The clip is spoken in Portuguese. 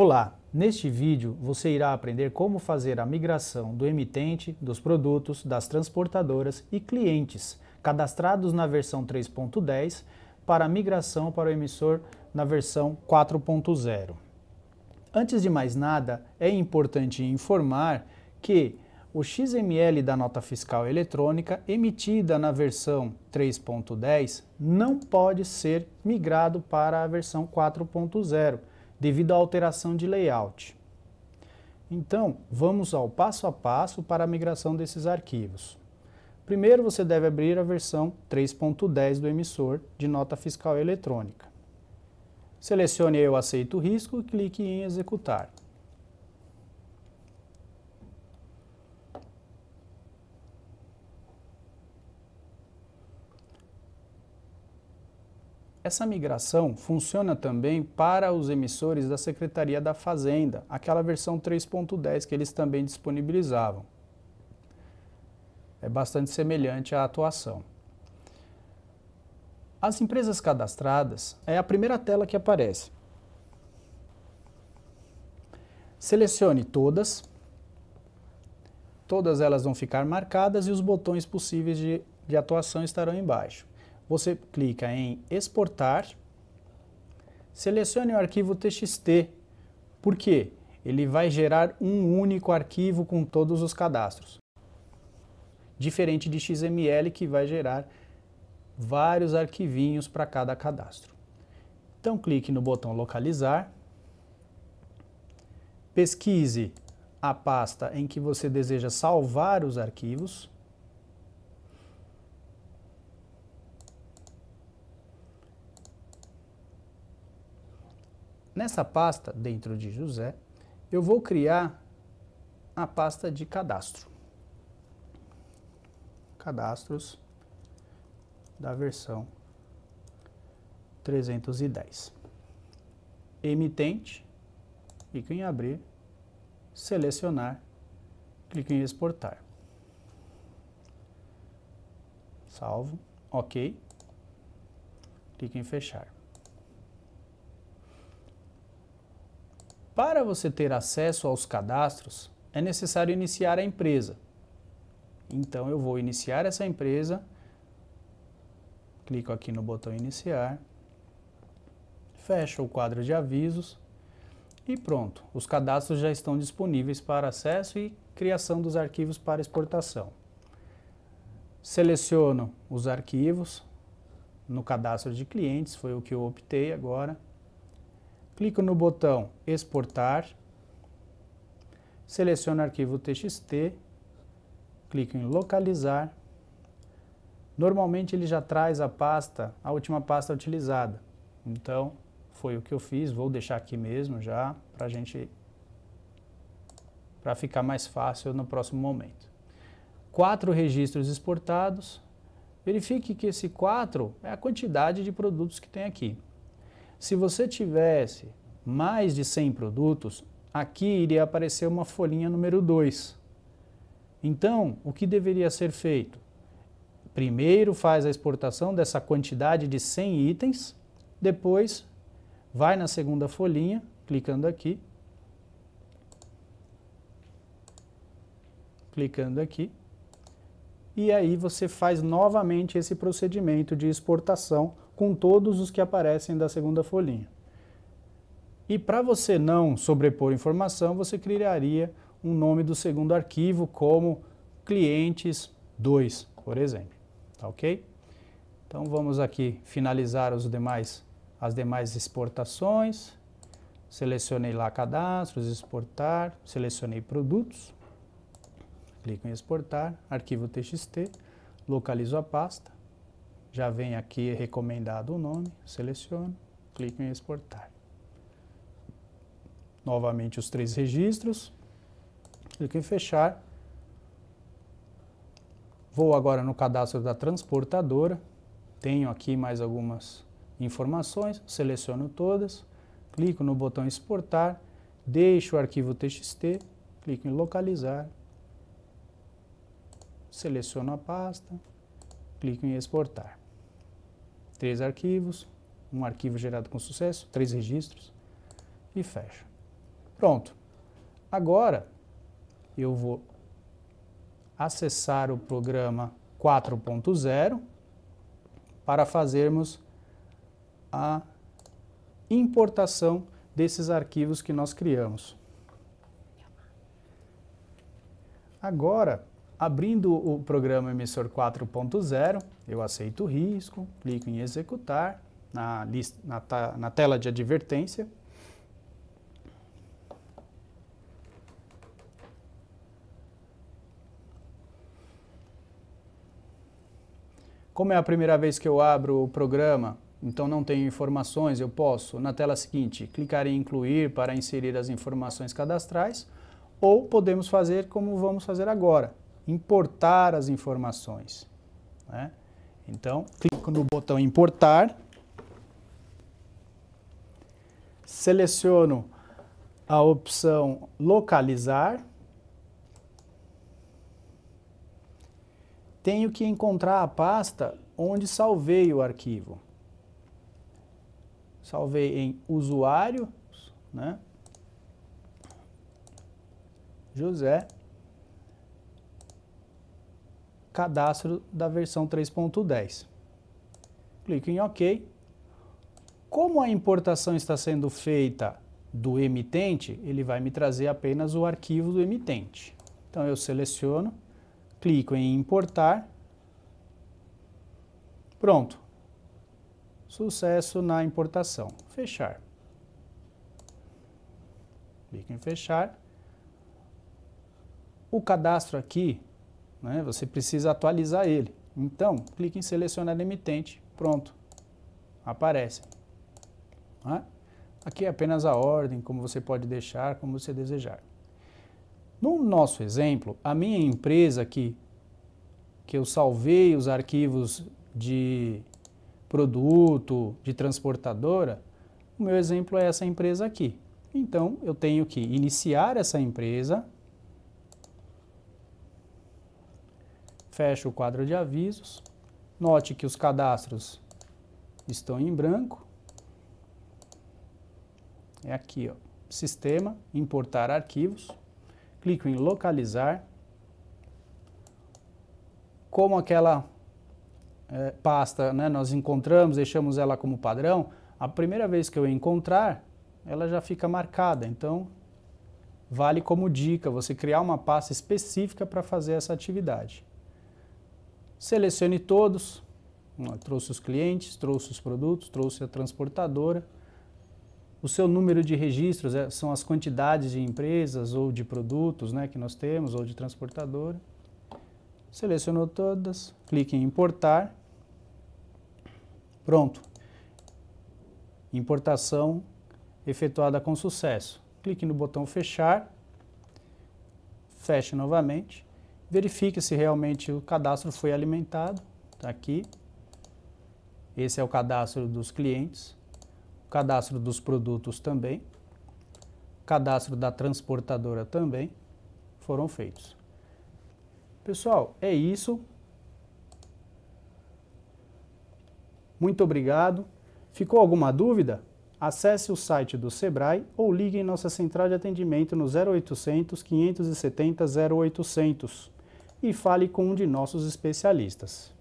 Olá, neste vídeo você irá aprender como fazer a migração do emitente, dos produtos, das transportadoras e clientes cadastrados na versão 3.10 para a migração para o emissor na versão 4.0. Antes de mais nada, é importante informar que o XML da nota fiscal eletrônica emitida na versão 3.10 não pode ser migrado para a versão 4.0 devido à alteração de layout. Então, vamos ao passo a passo para a migração desses arquivos. Primeiro, você deve abrir a versão 3.10 do emissor de nota fiscal eletrônica. Selecione Eu Aceito Risco e clique em Executar. Essa migração funciona também para os emissores da Secretaria da Fazenda, aquela versão 3.10 que eles também disponibilizavam. É bastante semelhante à atuação. As empresas cadastradas é a primeira tela que aparece. Selecione todas. Todas elas vão ficar marcadas e os botões possíveis de, de atuação estarão embaixo. Você clica em exportar, selecione o arquivo TXT, porque ele vai gerar um único arquivo com todos os cadastros. Diferente de XML que vai gerar vários arquivinhos para cada cadastro. Então clique no botão localizar, pesquise a pasta em que você deseja salvar os arquivos Nessa pasta, dentro de José, eu vou criar a pasta de cadastro. Cadastros da versão 310. Emitente, clico em abrir, selecionar, clico em exportar. Salvo, ok, clico em fechar. Para você ter acesso aos cadastros, é necessário iniciar a empresa. Então eu vou iniciar essa empresa, clico aqui no botão iniciar, fecho o quadro de avisos e pronto. Os cadastros já estão disponíveis para acesso e criação dos arquivos para exportação. Seleciono os arquivos no cadastro de clientes, foi o que eu optei agora clico no botão exportar, seleciono o arquivo txt, clico em localizar. Normalmente ele já traz a pasta, a última pasta utilizada. Então, foi o que eu fiz, vou deixar aqui mesmo já, para gente, para ficar mais fácil no próximo momento. Quatro registros exportados, verifique que esse 4 é a quantidade de produtos que tem aqui. Se você tivesse mais de 100 produtos, aqui iria aparecer uma folhinha número 2. Então, o que deveria ser feito? Primeiro faz a exportação dessa quantidade de 100 itens, depois vai na segunda folhinha, clicando aqui, clicando aqui, e aí você faz novamente esse procedimento de exportação com todos os que aparecem da segunda folhinha. E para você não sobrepor informação, você criaria um nome do segundo arquivo como clientes 2, por exemplo. Tá ok? Então vamos aqui finalizar os demais, as demais exportações. Selecionei lá cadastros, exportar, selecionei produtos. Clico em exportar, arquivo txt, localizo a pasta. Já vem aqui recomendado o nome, seleciono, clico em exportar. Novamente os três registros, clico em fechar. Vou agora no cadastro da transportadora, tenho aqui mais algumas informações, seleciono todas, clico no botão exportar, deixo o arquivo txt, clico em localizar, seleciono a pasta, clico em exportar três arquivos, um arquivo gerado com sucesso, três registros e fecha. Pronto. Agora eu vou acessar o programa 4.0 para fazermos a importação desses arquivos que nós criamos. Agora, Abrindo o programa emissor 4.0, eu aceito o risco, clico em executar na, lista, na, ta, na tela de advertência. Como é a primeira vez que eu abro o programa, então não tenho informações, eu posso, na tela seguinte, clicar em incluir para inserir as informações cadastrais, ou podemos fazer como vamos fazer agora, importar as informações. Né? Então, clico no botão importar, seleciono a opção localizar, tenho que encontrar a pasta onde salvei o arquivo. Salvei em usuário, né? José cadastro da versão 3.10. Clico em OK. Como a importação está sendo feita do emitente, ele vai me trazer apenas o arquivo do emitente. Então eu seleciono, clico em importar. Pronto. Sucesso na importação. Fechar. Clico em fechar. O cadastro aqui né? Você precisa atualizar ele. Então, clique em selecionar emitente, pronto, aparece. Né? Aqui é apenas a ordem, como você pode deixar, como você desejar. No nosso exemplo, a minha empresa aqui, que eu salvei os arquivos de produto, de transportadora, o meu exemplo é essa empresa aqui. Então, eu tenho que iniciar essa empresa, fecho o quadro de avisos. Note que os cadastros estão em branco. É aqui, ó, Sistema, Importar Arquivos. Clico em Localizar. Como aquela é, pasta né, nós encontramos, deixamos ela como padrão, a primeira vez que eu encontrar, ela já fica marcada. Então, vale como dica você criar uma pasta específica para fazer essa atividade selecione todos, né, trouxe os clientes, trouxe os produtos, trouxe a transportadora. O seu número de registros é, são as quantidades de empresas ou de produtos né, que nós temos, ou de transportadora. Selecionou todas, clique em importar. Pronto. Importação efetuada com sucesso. Clique no botão fechar. Feche novamente verifique se realmente o cadastro foi alimentado, Está aqui. Esse é o cadastro dos clientes, o cadastro dos produtos também, o cadastro da transportadora também foram feitos. Pessoal, é isso. Muito obrigado. Ficou alguma dúvida? Acesse o site do Sebrae ou ligue em nossa central de atendimento no 0800 570 0800 e fale com um de nossos especialistas.